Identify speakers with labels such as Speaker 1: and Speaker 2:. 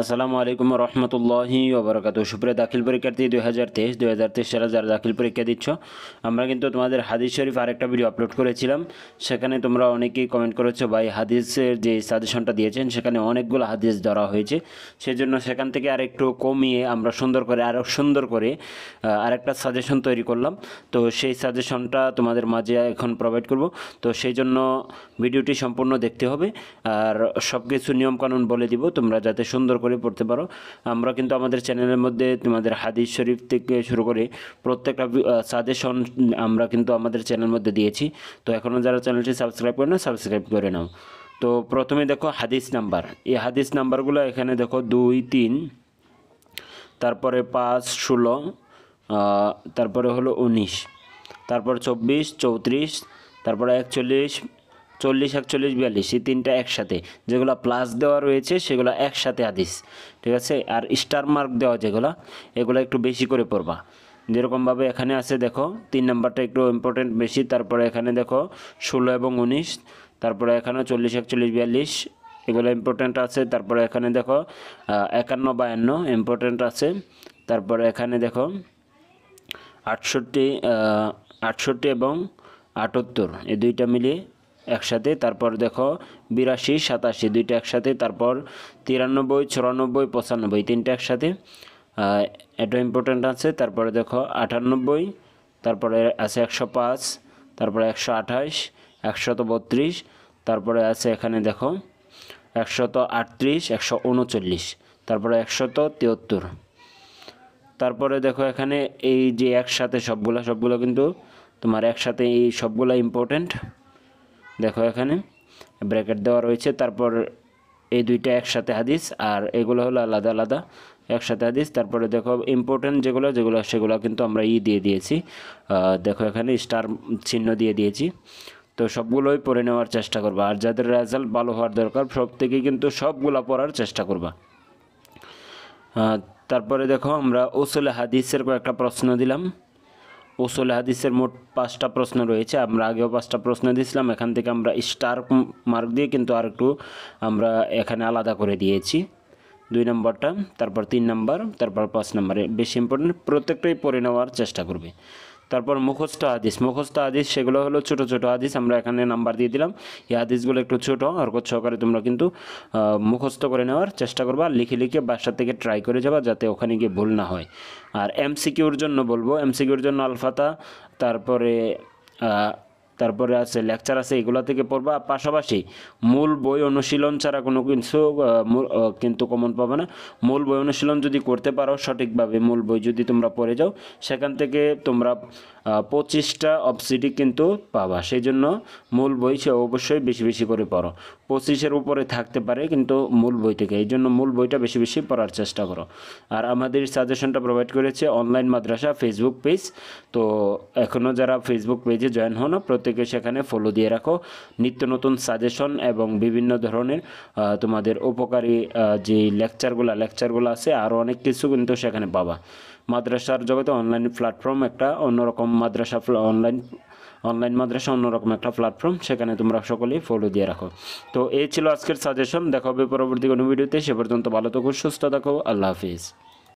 Speaker 1: আসসালামু আলাইকুম রহমতুল্লাহি ওবরাকাত সুপ্রিয় দাখিল পরীক্ষার্থী দুই হাজার তেইশ দুই হাজার তেইশ সালে যারা দাখিল পরীক্ষা দিচ্ছ আমরা কিন্তু তোমাদের হাদিস শরীফ আরেকটা ভিডিও আপলোড করেছিলাম সেখানে তোমরা অনেকেই কমেন্ট করেছো ভাই হাদিসের যে সাজেশনটা দিয়েছেন সেখানে অনেকগুলো হাদিস ধরা হয়েছে সেজন্য সেখান থেকে আরেকটু কমিয়ে আমরা সুন্দর করে আরও সুন্দর করে আরেকটা সাজেশন তৈরি করলাম তো সেই সাজেশনটা তোমাদের মাঝে এখন প্রোভাইড করব তো সেই জন্য ভিডিওটি সম্পূর্ণ দেখতে হবে আর সব কিছু নিয়মকানুন বলে দিব তোমরা যাতে সুন্দর করে পড়তে পারো আমরা কিন্তু আমাদের চ্যানেলের মধ্যে তোমাদের হাদিস শরীফ থেকে শুরু করে প্রত্যেকটা সাজেশন আমরা কিন্তু আমাদের চ্যানেলের মধ্যে দিয়েছি তো এখনও যারা চ্যানেলটি সাবস্ক্রাইব করে না সাবস্ক্রাইব করে নাও তো প্রথমে দেখো হাদিস নাম্বার এই হাদিস নাম্বারগুলো এখানে দেখো দুই তিন তারপরে পাঁচ ষোলো তারপরে হলো উনিশ তারপর চব্বিশ চৌত্রিশ তারপরে একচল্লিশ চল্লিশ একচল্লিশ বিয়াল্লিশ এই তিনটা একসাথে যেগুলো প্লাস দেওয়া রয়েছে সেগুলো একসাথে আদিস ঠিক আছে আর স্টার মার্ক দেওয়া যেগুলো এগুলো একটু বেশি করে পড়বা যেরকমভাবে এখানে আছে দেখো তিন নাম্বারটা একটু ইম্পর্টেন্ট বেশি তারপরে এখানে দেখো ষোলো এবং উনিশ তারপরে এখানে চল্লিশ একচল্লিশ বিয়াল্লিশ এগুলো ইম্পর্টেন্ট আছে তারপরে এখানে দেখো একান্ন বায়ান্ন ইম্পর্টেন্ট আছে তারপরে এখানে দেখো আটষট্টি আটষট্টি এবং আটাত্তর এই দুইটা মিলিয়ে একসাথে তারপর দেখো বিরাশি সাতাশি দুইটা একসাথে তারপর তিরানব্বই চুরানব্বই পঁচানব্বই তিনটা একসাথে এটা ইম্পর্ট্যান্ট আছে তারপরে দেখো আটানব্বই তারপরে আছে একশো পাঁচ তারপরে একশো আঠাশ একশত বত্রিশ তারপরে আছে এখানে দেখো একশত আটত্রিশ একশো উনচল্লিশ তারপরে একশত তিয়াত্তর তারপরে দেখো এখানে এই যে একসাথে সবগুলা সবগুলো কিন্তু তোমার একসাথে এই সবগুলা ইম্পর্ট্যান্ট দেখো এখানে ব্র্যাকেট দেওয়া রয়েছে তারপর এই দুইটা একসাথে হাদিস আর এগুলো হলো আলাদা আলাদা একসাথে হাদিস তারপরে দেখো ইম্পর্টেন্ট যেগুলো যেগুলো সেগুলো কিন্তু আমরা ই দিয়ে দিয়েছি দেখো এখানে স্টার চিহ্ন দিয়ে দিয়েছি তো সবগুলোই পড়ে নেওয়ার চেষ্টা করবা আর যাদের রেজাল্ট ভালো হওয়ার দরকার সব থেকে কিন্তু সবগুলো পড়ার চেষ্টা করবা তারপরে দেখো আমরা ওসলে হাদিসের কয়েকটা প্রশ্ন দিলাম ওসুল হাদিসের মোট পাঁচটা প্রশ্ন রয়েছে আমরা আগেও পাঁচটা প্রশ্ন দিয়েছিলাম এখান থেকে আমরা স্টার মার্ক দিয়ে কিন্তু আর একটু আমরা এখানে আলাদা করে দিয়েছি দুই নম্বরটা তারপর তিন নম্বর তারপর পাঁচ নম্বরে বেশি ইম্পর্টেন্ট প্রত্যেকটাই পড়ে নেওয়ার চেষ্টা করবে তারপর মুখস্থ আদিস মুখস্থ আদিস সেগুলো হলো ছোট ছোট আদিস আমরা এখানে নাম্বার দিয়ে দিলাম এই আদিসগুলো একটু ছোট কত সহকারে তোমরা কিন্তু মুখস্থ করে নেওয়ার চেষ্টা করবা লিখে লিখে বাসা থেকে ট্রাই করে যাবা যাতে ওখানে গিয়ে ভুল না হয় আর এমসিকিউর জন্য বলবো এমসিকিউর জন্য আলফাতা তারপরে তারপরে আছে লেকচার আছে এগুলো থেকে পড়বা পাশাপাশি মূল বই অনুশীলন ছাড়া কোনো কিছু কিন্তু কমন পাবে না মূল বই অনুশীলন যদি করতে পারো সঠিকভাবে মূল বই যদি তোমরা পড়ে যাও সেখান থেকে তোমরা পঁচিশটা অপসিডি কিন্তু পাবা সেই জন্য মূল বই সে অবশ্যই বেশি বেশি করে পড়ো পঁচিশের উপরে থাকতে পারে কিন্তু মূল বই থেকে এই জন্য মূল বইটা বেশি বেশি পড়ার চেষ্টা করো আর আমাদের সাজেশনটা প্রোভাইড করেছে অনলাইন মাদ্রাসা ফেসবুক পেজ তো এখনও যারা ফেসবুক পেজে জয়েন হন প্রত্যেক থেকে সেখানে ফলো দিয়ে রাখো নিত্য নতুন সাজেশন এবং বিভিন্ন ধরনের তোমাদের উপকারী যে লেকচারগুলো লেকচারগুলো আছে আর অনেক কিছু কিন্তু সেখানে পাবা মাদ্রাসার জগতে অনলাইন প্ল্যাটফর্ম একটা অন্যরকম মাদ্রাসা অনলাইন অনলাইন মাদ্রাসা অন্যরকম একটা প্ল্যাটফর্ম সেখানে তোমরা সকলেই ফলো দিয়ে রাখো তো এই ছিল আজকের সাজেশন দেখা হবে পরবর্তী কোনো ভিডিওতে সে পর্যন্ত ভালো থাকো সুস্থ থাকো আল্লাহ হাফিজ